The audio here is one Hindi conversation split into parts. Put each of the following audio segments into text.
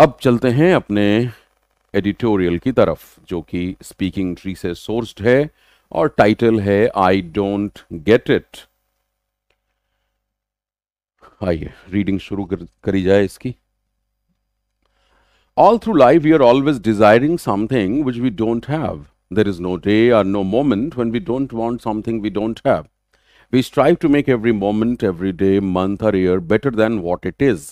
अब चलते हैं अपने एडिटोरियल की तरफ जो कि स्पीकिंग ट्री से सोर्स्ड है और टाइटल है आई डोंट गेट इट आइए रीडिंग शुरू कर, करी जाए इसकी all through life we are always desiring something which we don't have there is no day or no moment when we don't want something we don't have we strive to make every moment every day month और year better than what it is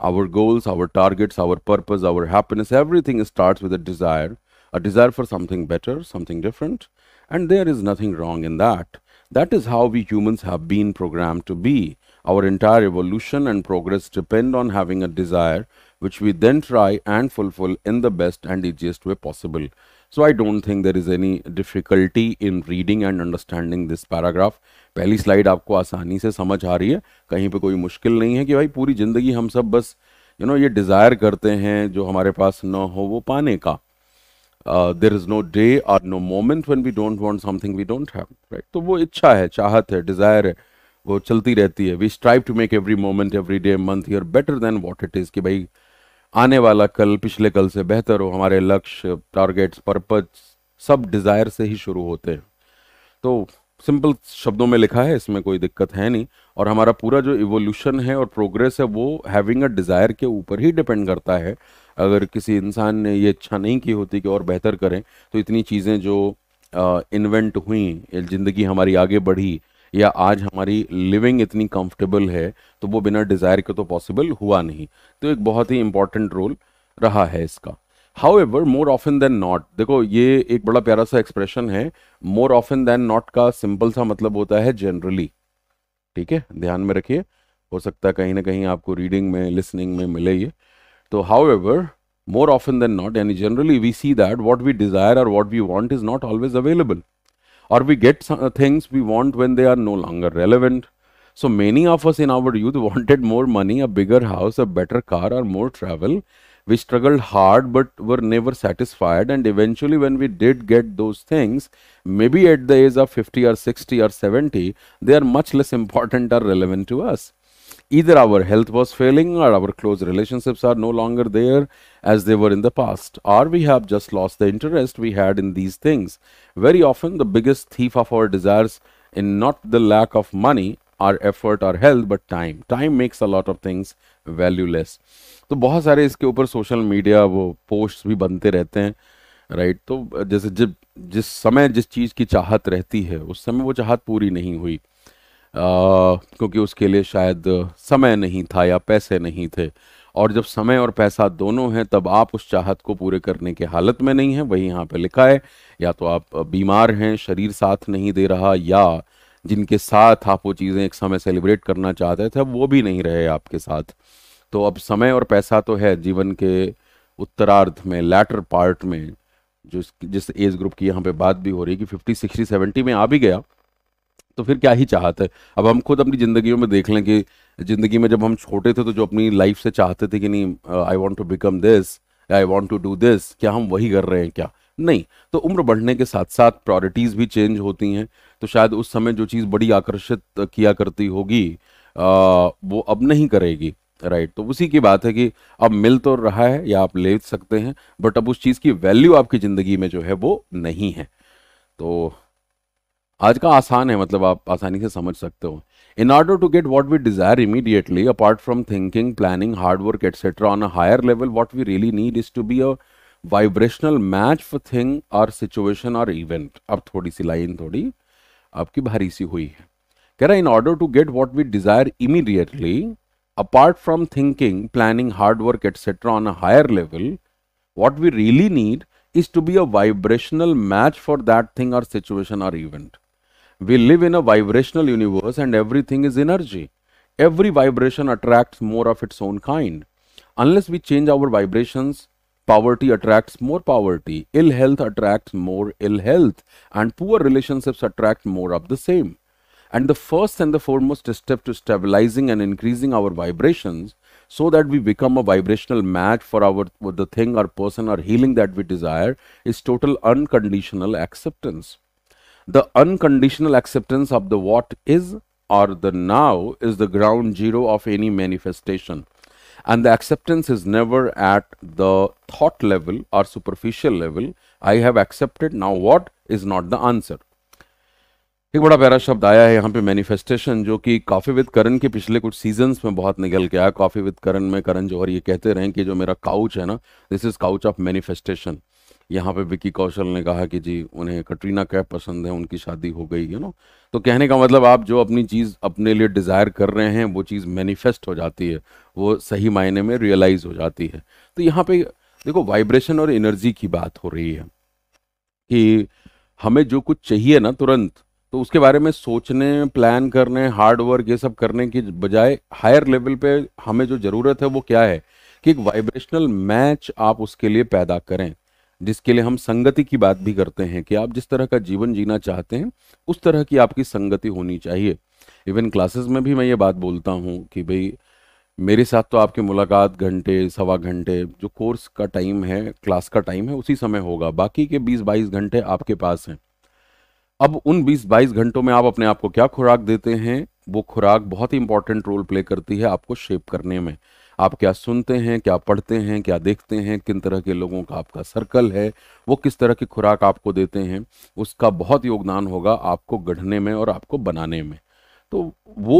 our goals, our targets, our purpose, our happiness, everything starts with a desire, a desire for something better, something different. And there is nothing wrong in that. That is how we humans have been programmed to be. Our entire evolution and progress depend on having a desire, which we then try and fulfill in the best and easiest way possible. So I don't think there is any difficulty in reading and understanding this paragraph पहली स्लाइड आपको आसानी से समझ आ रही है कहीं पे कोई मुश्किल नहीं है कि भाई पूरी ज़िंदगी हम सब बस यू you नो know, ये डिज़ायर करते हैं जो हमारे पास न हो वो पाने का there is no day or no moment when we don't want something we don't have right तो वो इच्छा है चाहत है डिज़ायर है वो चलती रहती है we strive to make every moment every day month year better than what it is कि भाई आने वाला कल पिछले कल से बेहतर हो हमारे लक्ष्य टारगेट्स पर्पज सब डिज़ायर से ही शुरू होते हैं तो सिंपल शब्दों में लिखा है इसमें कोई दिक्कत है नहीं और हमारा पूरा जो इवोल्यूशन है और प्रोग्रेस है वो हैविंग अ डिज़ायर के ऊपर ही डिपेंड करता है अगर किसी इंसान ने ये इच्छा नहीं की होती कि और बेहतर करें तो इतनी चीज़ें जो इन्वेंट हुई ज़िंदगी हमारी आगे बढ़ी या आज हमारी लिविंग इतनी कंफर्टेबल है तो वो बिना डिज़ायर के तो पॉसिबल हुआ नहीं तो एक बहुत ही इंपॉर्टेंट रोल रहा है इसका however more often than not देखो ये एक बड़ा प्यारा सा एक्सप्रेशन है मोर ऑफन देन नॉट का सिंपल सा मतलब होता है जनरली ठीक है ध्यान में रखिए हो सकता है कहीं ना कहीं आपको रीडिंग में लिसनिंग में मिले ये तो however more often than not यानी generally we see that what we desire और what we want is not always available or we get some, uh, things we want when they are no longer relevant. So many of us in our youth wanted more money, a bigger house, a better car, or more travel. We struggled hard but were never satisfied. And eventually, when we did get those things, maybe at the age of 50 or 60 or 70, they are much less important or relevant to us. Either our health was failing or our close relationships are no longer there as they were in the past, or we have just lost the interest we had in these things. Very often, the biggest thief of our desires in not the lack of money, our effort, our health, but time. Time makes a lot of things valueless तो बहुत सारे इसके ऊपर सोशल मीडिया वो पोस्ट भी बनते रहते हैं राइट तो जैसे जब जिस समय जिस चीज़ की चाहत रहती है उस समय वो चाहत पूरी नहीं हुई क्योंकि उसके लिए शायद समय नहीं था या पैसे नहीं थे और जब समय और पैसा दोनों हैं तब आप उस चाहत को पूरे करने के हालत में नहीं हैं वही यहाँ पे लिखा है या तो आप बीमार हैं शरीर साथ नहीं दे रहा या जिनके साथ आप वो चीज़ें एक समय सेलिब्रेट करना चाहते थे वो भी नहीं रहे आपके साथ तो अब समय और पैसा तो है जीवन के उत्तरार्ध में लैटर पार्ट में जो जिस एज ग्रुप की यहाँ पे बात भी हो रही है कि फिफ्टी सिक्सटी सेवेंटी में आ भी गया तो फिर क्या ही चाहते है अब हम खुद अपनी ज़िंदगी में देख लें कि ज़िंदगी में जब हम छोटे थे तो जो अपनी लाइफ से चाहते थे कि नहीं I want to become this I want to do this क्या हम वही कर रहे हैं क्या नहीं तो उम्र बढ़ने के साथ साथ प्रायोरिटीज़ भी चेंज होती हैं तो शायद उस समय जो चीज़ बड़ी आकर्षित किया करती होगी वो अब नहीं करेगी राइट तो उसी की बात है कि अब मिल तो रहा है या आप ले सकते हैं बट अब उस चीज़ की वैल्यू आपकी ज़िंदगी में जो है वो नहीं है तो आज का आसान है मतलब आप आसानी से समझ सकते हो in order to get what we desire immediately apart from thinking planning hard work etcetera on a higher level what we really need is to be a vibrational match for thing or situation or event अब थोड़ी सी लाइन थोड़ी आपकी भारी सी हुई है कह रहा है in order to get what we desire immediately apart from thinking planning hard work etcetera on a higher level what we really need is to be a vibrational match for that thing or situation or event We live in a vibrational universe and everything is energy. Every vibration attracts more of its own kind. Unless we change our vibrations, poverty attracts more poverty, ill health attracts more ill health, and poor relationships attract more of the same. And the first and the foremost step to stabilizing and increasing our vibrations so that we become a vibrational match for our for the thing or person or healing that we desire is total unconditional acceptance the unconditional acceptance of the what is or the now is the ground zero of any manifestation and the acceptance is never at the thought level or superficial level I have accepted now what is not the answer एक बड़ा प्यारा शब्द आया है यहाँ पे मैनिफेस्टेशन जो कि कॉफी विद करण के पिछले कुछ सीजन में बहुत निकल के आया कॉफी विद करण में करण जौहर ये कहते रहे कि जो मेरा काउच है ना this is couch of manifestation यहाँ पे विक्की कौशल ने कहा कि जी उन्हें कटरीना कैफ पसंद है उनकी शादी हो गई है ना तो कहने का मतलब आप जो अपनी चीज़ अपने लिए डिज़ायर कर रहे हैं वो चीज़ मैनिफेस्ट हो जाती है वो सही मायने में रियलाइज़ हो जाती है तो यहाँ पे देखो वाइब्रेशन और एनर्जी की बात हो रही है कि हमें जो कुछ चाहिए ना तुरंत तो उसके बारे में सोचने प्लान करने हार्ड वर्क ये सब करने की बजाय हायर लेवल पे हमें जो ज़रूरत है वो क्या है कि एक वाइब्रेशनल मैच आप उसके लिए पैदा करें जिसके लिए हम संगति की बात भी करते हैं कि आप जिस तरह का जीवन जीना चाहते हैं उस तरह की आपकी संगति होनी चाहिए इवन क्लासेस में भी मैं ये बात बोलता हूँ कि भाई मेरे साथ तो आपकी मुलाकात घंटे सवा घंटे जो कोर्स का टाइम है क्लास का टाइम है उसी समय होगा बाकी के 20-22 घंटे आपके पास हैं अब उन 20-22 घंटों में आप अपने आप को क्या खुराक देते हैं वो खुराक बहुत ही इंपॉर्टेंट रोल प्ले करती है आपको शेप करने में आप क्या सुनते हैं क्या पढ़ते हैं क्या देखते हैं किन तरह के लोगों का आपका सर्कल है वो किस तरह की खुराक आपको देते हैं उसका बहुत योगदान होगा आपको गढ़ने में और आपको बनाने में तो वो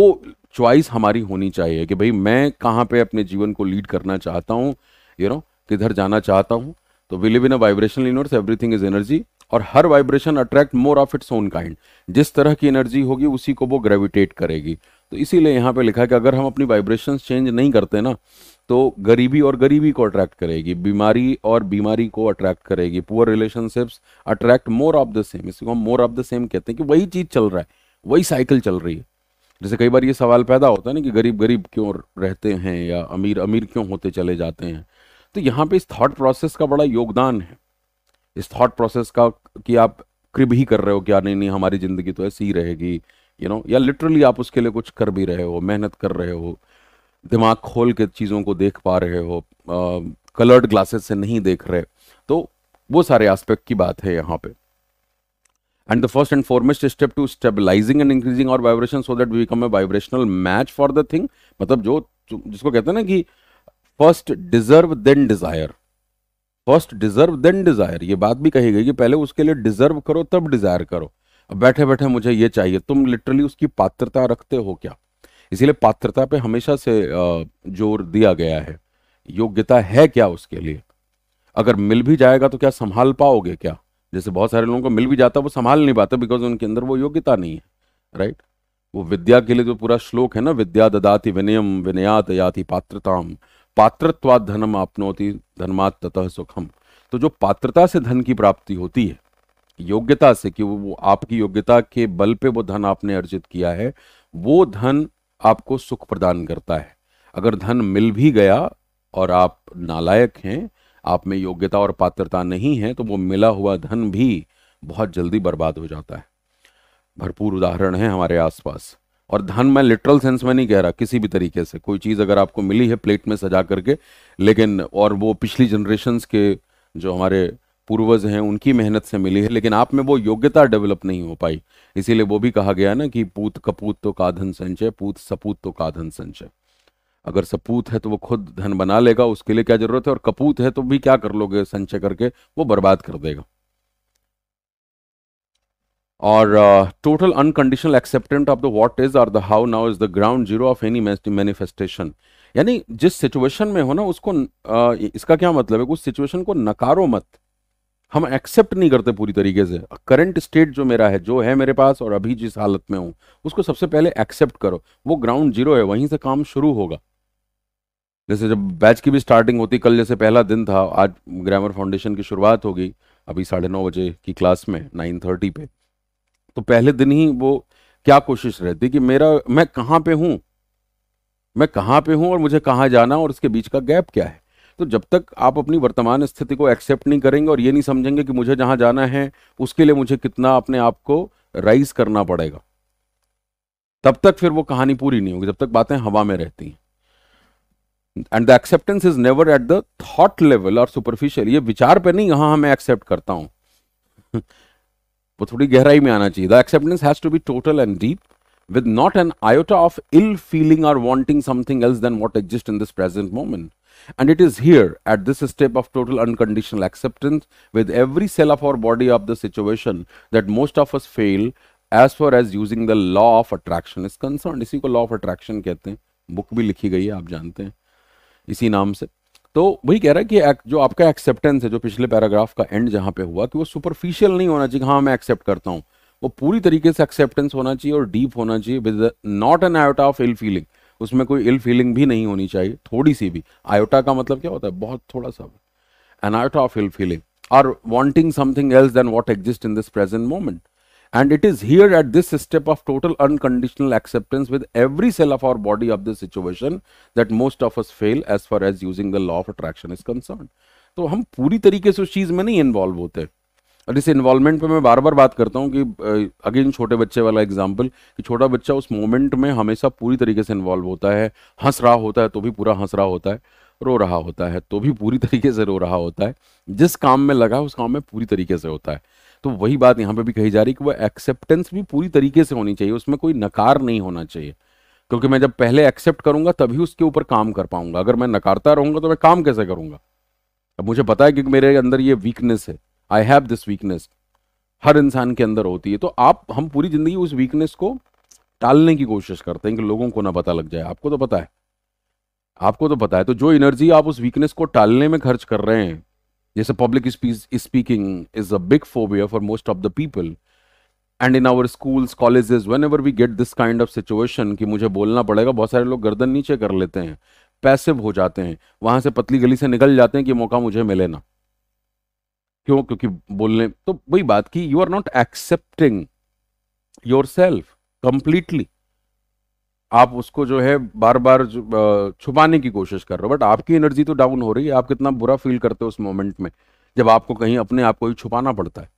च्वाइस हमारी होनी चाहिए कि भाई मैं कहाँ पे अपने जीवन को लीड करना चाहता हूँ यू नो किधर जाना चाहता हूँ तो we live in a vibration universe everything is energy और हर vibration attract more of its own kind जिस तरह की एनर्जी होगी उसी को वो ग्रेविटेट करेगी तो इसीलिए यहाँ पे लिखा है कि अगर हम अपनी वाइब्रेशन चेंज नहीं करते ना तो गरीबी और गरीबी को अट्रैक्ट करेगी बीमारी और बीमारी को अट्रैक्ट करेगी poor relationships attract more of the same इसको हम मोर ऑफ द सेम कहते हैं कि वही चीज़ चल रहा है वही साइकिल चल रही है जैसे कई बार ये सवाल पैदा होता है ना कि गरीब गरीब क्यों रहते हैं या अमीर अमीर क्यों होते चले जाते हैं तो यहाँ पे इस थॉट प्रोसेस का बड़ा योगदान है इस थॉट प्रोसेस का कि आप क्रिब ही कर रहे हो क्या नहीं नहीं हमारी ज़िंदगी तो ऐसी ही रहेगी यू नो या लिटरली आप उसके लिए कुछ कर भी रहे हो मेहनत कर रहे हो दिमाग खोल के चीज़ों को देख पा रहे हो कलर्ड ग्लासेस से नहीं देख रहे तो वो सारे एस्पेक्ट की बात है यहाँ पे and the first and foremost step to stabilizing and increasing our vibration so that we become a vibrational match for the मतलब जो जिसको कहते हैं ना कि first deserve then desire first deserve then desire ये बात भी कही गई कि पहले उसके लिए डिजर्व करो तब डिजायर करो बैठे बैठे मुझे ये चाहिए तुम लिटरली उसकी पात्रता रखते हो क्या इसीलिए पात्रता पे हमेशा से जोर दिया गया है योग्यता है क्या उसके लिए अगर मिल भी जाएगा तो क्या संभाल पाओगे क्या जैसे बहुत सारे लोगों को मिल भी जाता है वो संभाल नहीं पाते बिकॉज उनके अंदर वो योग्यता नहीं है राइट वो विद्या के लिए जो पूरा श्लोक है ना विद्या ददाति विनयम विनयात याति पात्रताम पात्रत्वाद धनम आपनोति धर्मात ततः सुखम तो जो पात्रता से धन की प्राप्ति होती है योग्यता से कि वो आपकी योग्यता के बल पे वो धन आपने अर्जित किया है वो धन आपको सुख प्रदान करता है अगर धन मिल भी गया और आप नालायक हैं आप में योग्यता और पात्रता नहीं है तो वो मिला हुआ धन भी बहुत जल्दी बर्बाद हो जाता है भरपूर उदाहरण है हमारे आसपास और धन मैं लिटरल सेंस में नहीं कह रहा किसी भी तरीके से कोई चीज़ अगर आपको मिली है प्लेट में सजा करके लेकिन और वो पिछली जनरेशन्स के जो हमारे पूर्वज हैं उनकी मेहनत से मिली है लेकिन आप में वो योग्यता डेवलप नहीं हो पाई इसीलिए वो भी कहा गया ना कि पूत कपूत तो का धन संचय पूत सपूत तो का धन संचय अगर सपूत है तो वो खुद धन बना लेगा उसके लिए क्या जरूरत है और कपूत है तो भी क्या कर लोगे संचय करके वो बर्बाद कर देगा और total unconditional acceptance of the what is or the how now is the ground zero of any manifestation यानी जिस सिचुएशन में हो ना उसको uh, इसका क्या मतलब है उस सिचुएशन को नकारो मत हम एक्सेप्ट नहीं करते पूरी तरीके से करंट स्टेट जो मेरा है जो है मेरे पास और अभी जिस हालत में हूं उसको सबसे पहले एक्सेप्ट करो वो ग्राउंड जीरो है वहीं से काम शुरू होगा जैसे जब बैच की भी स्टार्टिंग होती कल जैसे पहला दिन था आज ग्रामर फाउंडेशन की शुरुआत होगी अभी साढ़े नौ बजे की क्लास में नाइन थर्टी पे तो पहले दिन ही वो क्या कोशिश रहती कि मेरा मैं कहाँ पे हूँ मैं कहाँ पे हूँ और मुझे कहाँ जाना और उसके बीच का गैप क्या है तो जब तक आप अपनी वर्तमान स्थिति को एक्सेप्ट नहीं करेंगे और ये नहीं समझेंगे कि मुझे जहां जाना है उसके लिए मुझे कितना अपने आप को राइज करना पड़ेगा तब तक फिर वो कहानी पूरी नहीं होगी जब तक बातें हवा में रहती हैं and the acceptance is never at the thought level or superficial ये विचार पे नहीं यहां मैं एक्सेप्ट करता हूँ वो थोड़ी गहराई में आना चाहिए the acceptance has to be total and deep with not an iota of ill feeling or wanting something else than what exist in this present moment And it is here, at this step of total unconditional acceptance, with every cell of our body of the situation, that most of us fail as far as using the law of attraction is concerned. इसी को law of attraction कहते हैं book भी लिखी गई है आप जानते हैं इसी नाम से तो वही कह रहा है कि जो आपका एक्सेप्टेंस है जो पिछले पैराग्राफ का एंड जहां पे हुआ कि वो सुपरफिशियल नहीं होना चाहिए हाँ मैं एक्सेप्ट करता हूं वो पूरी तरीके से एक्सेप्टेंस होना चाहिए और डीप होना चाहिए with not an out of ill feeling उसमें कोई इल फीलिंग भी नहीं होनी चाहिए थोड़ी सी भी आयोटा का मतलब क्या होता है बहुत थोड़ा सा an iota of ill feeling or wanting something else than what exist in this present moment and it is here at this step of total unconditional acceptance with every cell of our body of this situation that most of us fail as far as using the law of attraction is concern तो हम पूरी तरीके से उस चीज में नहीं इन्वॉल्व होते हैं और इस इन्वॉल्वमेंट पे मैं बार बार बात करता हूँ कि अगेन छोटे बच्चे वाला एग्जाम्पल कि छोटा बच्चा उस मोमेंट में हमेशा पूरी तरीके से इन्वॉल्व होता है हंस रहा होता है तो भी पूरा हंस रहा होता है रो रहा होता है तो भी पूरी तरीके से रो रहा होता है जिस काम में लगा उस काम में पूरी तरीके से होता है तो वही बात यहाँ पे भी कही जा रही है कि वह एक्सेप्टेंस भी पूरी तरीके से होनी चाहिए उसमें कोई नकार नहीं होना चाहिए क्योंकि मैं जब पहले एक्सेप्ट करूंगा तभी उसके ऊपर काम कर पाऊंगा अगर मैं नकारता रहूंगा तो मैं काम कैसे करूंगा अब मुझे पता है कि मेरे अंदर ये वीकनेस है आई हैव दिस वीकनेस हर इंसान के अंदर होती है तो आप हम पूरी ज़िंदगी उस वीकनेस को टालने की कोशिश करते हैं कि लोगों को ना पता लग जाए आपको तो पता है आपको तो पता है तो जो एनर्जी आप उस वीकनेस को टालने में खर्च कर रहे हैं जैसे public speaking is a big phobia for most of the people and in our schools colleges whenever we get this kind of situation कि मुझे बोलना पड़ेगा बहुत सारे लोग गर्दन नीचे कर लेते हैं पैसिव हो जाते हैं वहां से पतली गली से निकल जाते हैं कि मौका मुझे मिले ना क्यों क्योंकि बोलने तो वही बात की you are not accepting yourself completely आप उसको जो है बार बार छुपाने की कोशिश कर रहे हो बट आपकी एनर्जी तो डाउन हो रही है आप कितना बुरा फील करते हो उस मोमेंट में जब आपको कहीं अपने आप को ही छुपाना पड़ता है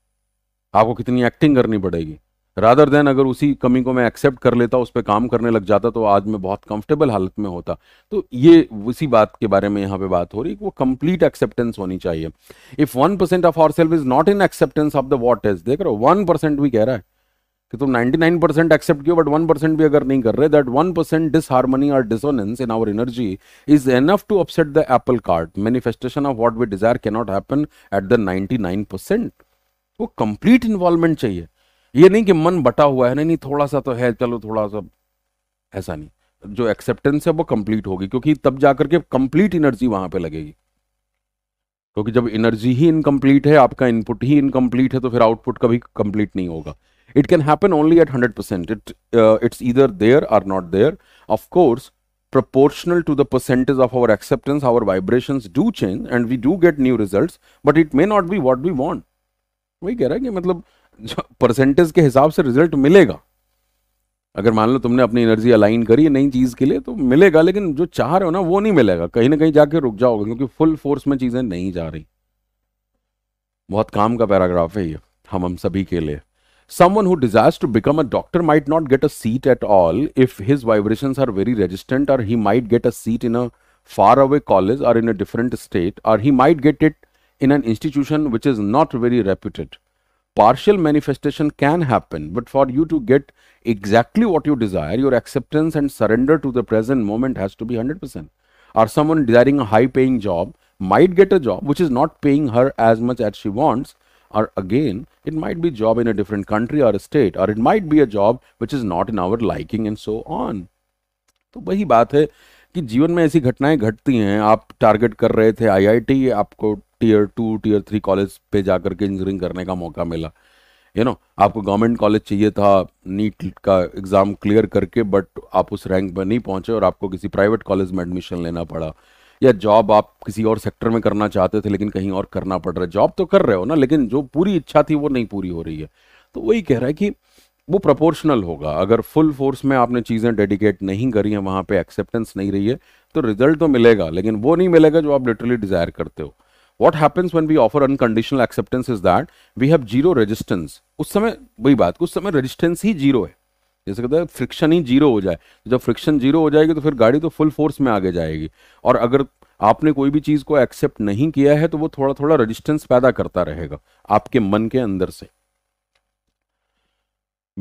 आपको कितनी एक्टिंग करनी पड़ेगी रादर देन अगर उसी कमी को मैं एक्सेप्ट कर लेता उस पर काम करने लग जाता तो आज मैं बहुत कंफर्टेबल हालत में होता तो ये उसी बात के बारे में यहाँ पे बात हो रही है वो कंप्लीट एक्सेप्टेंस होनी चाहिए if one percent of our self is not in acceptance of the what is देख रहे हो वन परसेंट भी कह रहा है कि तुम नाइनटी नाइन परसेंट एक्सेप्ट किया बट वन परसेंट भी अगर नहीं कर रहे that one percent disharmony or dissonance in our energy is enough to upset the apple cart manifestation of what we desire cannot happen at the ninety nine percent वो कंप्लीट इन्वॉल्वमेंट चाहिए ये नहीं कि मन बटा हुआ है नहीं नहीं थोड़ा सा तो है चलो थोड़ा सा ऐसा नहीं जो एक्सेप्टेंस है वो कंप्लीट होगी क्योंकि तब जाकर के कंप्लीट एनर्जी वहां पे लगेगी क्योंकि जब एनर्जी ही इनकम्प्लीट है आपका इनपुट ही इनकम्प्लीट है तो फिर आउटपुट कभी कंप्लीट नहीं होगा it can happen only at hundred percent it it's either there or not there of course proportional to the percentage of our acceptance our vibration do change and we do get new result but it may not be what we want वही कह रहा है कि मतलब परसेंटेज के हिसाब से रिजल्ट मिलेगा अगर मान लो तुमने अपनी एनर्जी अलाइन करी है नई चीज के लिए तो मिलेगा लेकिन जो चाह रहे हो ना वो नहीं मिलेगा कहीं ना कहीं जाके रुक जाओगे क्योंकि फुल फोर्स में चीजें नहीं जा रही बहुत काम का पैराग्राफ है ये हम हम सभी के लिए someone who desires to become a doctor might not get a seat at all if his vibration are very resistant or he might get a seat in a far away college or in a different state or he might get it in an institution which is not very reputed partial manifestation can happen, but for you to get exactly what you desire, your acceptance and surrender to the present moment has to be 100%. Or someone desiring a high paying job might get a job which is not paying her as much as she wants, or again, it might be job in a different country or a state, or it might be a job which is not in our liking and so on. तो वही बात है कि जीवन में ऐसी घटनाएं घटती हैं आप टारगेट कर रहे थे आईआईटी आपको tier two tier three college पे जा करके इंजीनियरिंग करने का मौका मिला यू नो आपको गवर्नमेंट कॉलेज चाहिए था नीट का एग्ज़ाम क्लियर करके बट आप उस रैंक पर नहीं पहुंचे और आपको किसी प्राइवेट कॉलेज में एडमिशन लेना पड़ा या जॉब आप किसी और सेक्टर में करना चाहते थे लेकिन कहीं और करना पड़ रहा है जॉब तो कर रहे हो ना लेकिन जो पूरी इच्छा थी वो नहीं पूरी हो रही है तो वही कह रहा है कि वो प्रपोर्शनल होगा अगर फुल फोर्स में आपने चीज़ें डेडिकेट नहीं करी हैं वहाँ पे एक्सेप्टेंस नहीं रही है तो रिजल्ट तो मिलेगा लेकिन वो नहीं मिलेगा जो आप लिटरली डिज़ायर करते हो what happens when we offer unconditional acceptance is that we have zero resistance उस समय वही बात उस समय रेजिस्टेंस ही जीरो है जैसे कहते हैं फ्रिक्शन ही जीरो हो जाए जब फ्रिक्शन जीरो हो जाएगी तो फिर गाड़ी तो फुल फोर्स में आगे जाएगी और अगर आपने कोई भी चीज़ को एक्सेप्ट नहीं किया है तो वो थोड़ा थोड़ा रेजिस्टेंस पैदा करता रहेगा आपके मन के अंदर से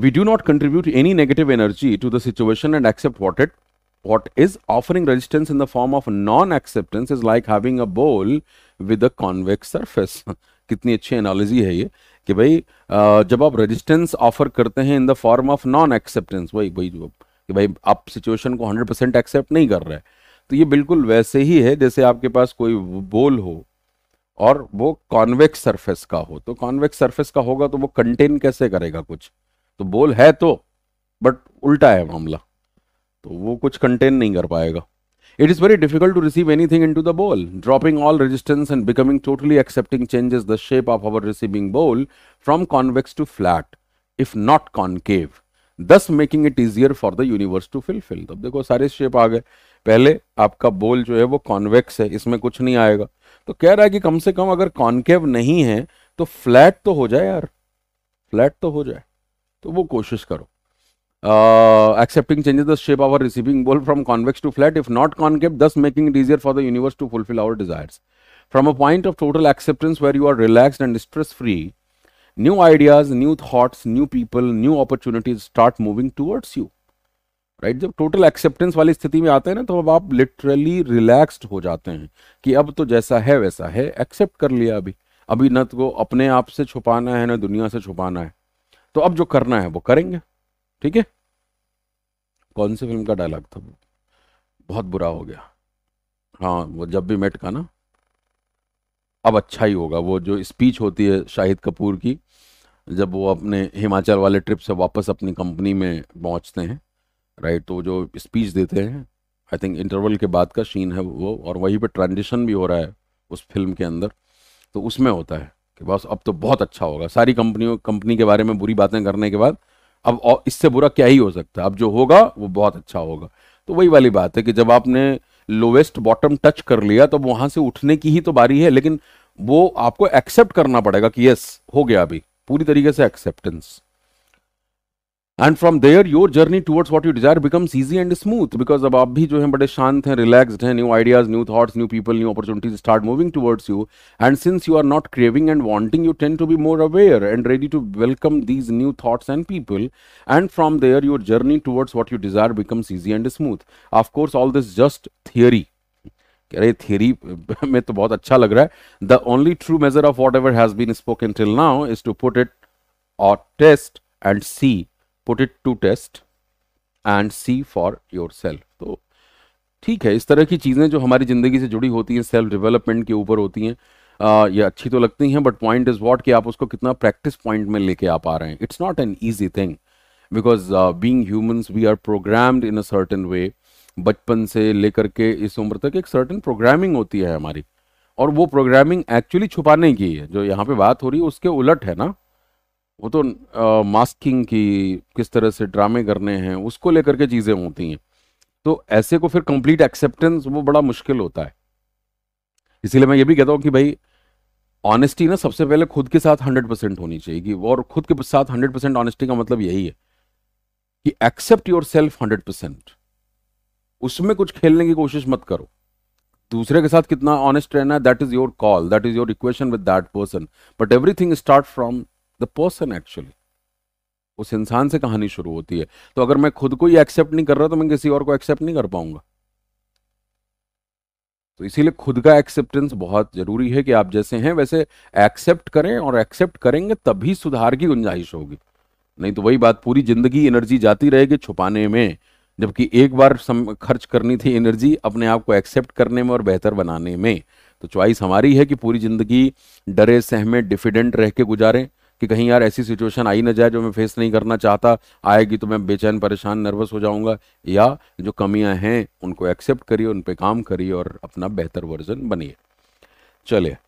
we do not contribute any negative energy to the situation and accept what it what is offering resistance in the form of non-acceptance is like having a bowl with a convex surface. कितनी अच्छी एनालॉजी है ये कि भाई जब आप रेजिस्टेंस ऑफर करते हैं in the form of non acceptance वही वही जो कि भाई आप सिचुएशन को 100 परसेंट एक्सेप्ट नहीं कर रहे तो ये बिल्कुल वैसे ही है जैसे आपके पास कोई बोल हो और वो कॉन्वेक्स सरफेस का हो तो कॉन्वेक्स सरफेस का होगा तो वो कंटेन कैसे करेगा कुछ तो बोल है तो बट उल्टा है मामला तो वो कुछ कंटेन नहीं कर पाएगा it is very difficult to receive anything into the bowl dropping all resistance and becoming totally accepting changes the shape of our receiving bowl from convex to flat if not concave thus making it easier for the universe to fulfil तब देखो सारे शेप आ गए पहले आपका बोल जो है वो कॉन्वेक्स है इसमें कुछ नहीं आएगा तो कह रहा है कि कम से कम अगर कॉन्केव नहीं है तो फ्लैट तो हो जाए यार फ्लैट तो हो जाए तो वो कोशिश करो uh, accepting changes the shape of our receiving bowl from convex to flat, if not concave, thus making it easier for the universe to fulfill our desires. From a point of total acceptance where you are relaxed and stress free, new ideas, new thoughts, new people, new opportunities start moving towards you. Right right? जब टोटल एक्सेप्टेंस वाली स्थिति में आते हैं ना तो अब आप लिटरली रिलैक्स्ड हो जाते हैं कि अब तो जैसा है वैसा है एक्सेप्ट कर लिया अभी अभी न तो अपने आप से छुपाना है ना दुनिया से छुपाना है तो अब जो करना है वो करेंगे ठीक है कौन सी फिल्म का डायलॉग था वो बहुत बुरा हो गया हाँ वो जब भी मेट का ना अब अच्छा ही होगा वो जो स्पीच होती है शाहिद कपूर की जब वो अपने हिमाचल वाले ट्रिप से वापस अपनी कंपनी में पहुंचते हैं राइट तो जो स्पीच देते हैं आई थिंक इंटरवल के बाद का सीन है वो और वहीं पे ट्रांजिशन भी हो रहा है उस फिल्म के अंदर तो उसमें होता है कि बस अब तो बहुत अच्छा होगा सारी कंपनियों कंपनी के बारे में बुरी बातें करने के बाद अब इससे बुरा क्या ही हो सकता है अब जो होगा वो बहुत अच्छा होगा तो वही वाली बात है कि जब आपने लोवेस्ट बॉटम टच कर लिया तो वहां से उठने की ही तो बारी है लेकिन वो आपको एक्सेप्ट करना पड़ेगा कि यस हो गया अभी पूरी तरीके से acceptance and from there your journey towards what you desire becomes easy and smooth because अब आप भी जो है बड़े शांत हैं रिलैक्सड हैं new ideas new thoughts new people new opportunities start moving towards you and since you are not craving and wanting you tend to be more aware and ready to welcome these new thoughts and people and from there your journey towards what you desire becomes easy and smooth of course all this just theory कह रहे थियरी में तो बहुत अच्छा लग रहा है the only true measure of whatever has been spoken till now is to put it or test and see put it to test and see for your तो ठीक है इस तरह की चीज़ें जो हमारी ज़िंदगी से जुड़ी होती हैं सेल्फ डेवलपमेंट के ऊपर होती हैं ये अच्छी तो लगती हैं बट पॉइंट इज़ वॉट कि आप उसको कितना प्रैक्टिस पॉइंट में लेके आ पा रहे हैं it's not an easy thing because being humans we are programmed in a certain way बचपन से लेकर के इस उम्र तक एक सर्टन प्रोग्रामिंग होती है हमारी और वो प्रोग्रामिंग एक्चुअली छुपाने की है जो यहाँ पे बात हो रही है उसके उलट है ना वो तो आ, मास्किंग की किस तरह से ड्रामे करने हैं उसको लेकर के चीज़ें होती हैं तो ऐसे को फिर कंप्लीट एक्सेप्टेंस वो बड़ा मुश्किल होता है इसीलिए मैं ये भी कहता हूँ कि भाई ऑनेस्टी ना सबसे पहले खुद के साथ हंड्रेड परसेंट होनी चाहिए कि और खुद के साथ हंड्रेड परसेंट ऑनेस्टी का मतलब यही है कि accept yourself hundred percent उसमें कुछ खेलने की कोशिश मत करो दूसरे के साथ कितना ऑनेस्ट रहना है that is your call that is your equation with that person but everything start from the person actually उस इंसान से कहानी शुरू होती है तो अगर मैं खुद को ही एक्सेप्ट नहीं कर रहा तो मैं किसी और को एक्सेप्ट नहीं कर पाऊंगा तो इसीलिए खुद का एक्सेप्टेंस बहुत जरूरी है कि आप जैसे हैं वैसे एक्सेप्ट करें और एक्सेप्ट करेंगे तभी सुधार की गुंजाइश होगी नहीं तो वही बात पूरी जिंदगी एनर्जी जाती रहेगी छुपाने में जबकि एक बार खर्च करनी थी एनर्जी अपने आप को एक्सेप्ट करने में और बेहतर बनाने में तो चॉइस हमारी है कि पूरी जिंदगी डरे सहमे डिफिडेंट रह के गुजारें कि कहीं यार ऐसी सिचुएशन आई ना जाए जो मैं फेस नहीं करना चाहता आएगी तो मैं बेचैन परेशान नर्वस हो जाऊंगा या जो कमियां हैं उनको एक्सेप्ट करिए उन पर काम करिए और अपना बेहतर वर्जन बनिए चलिए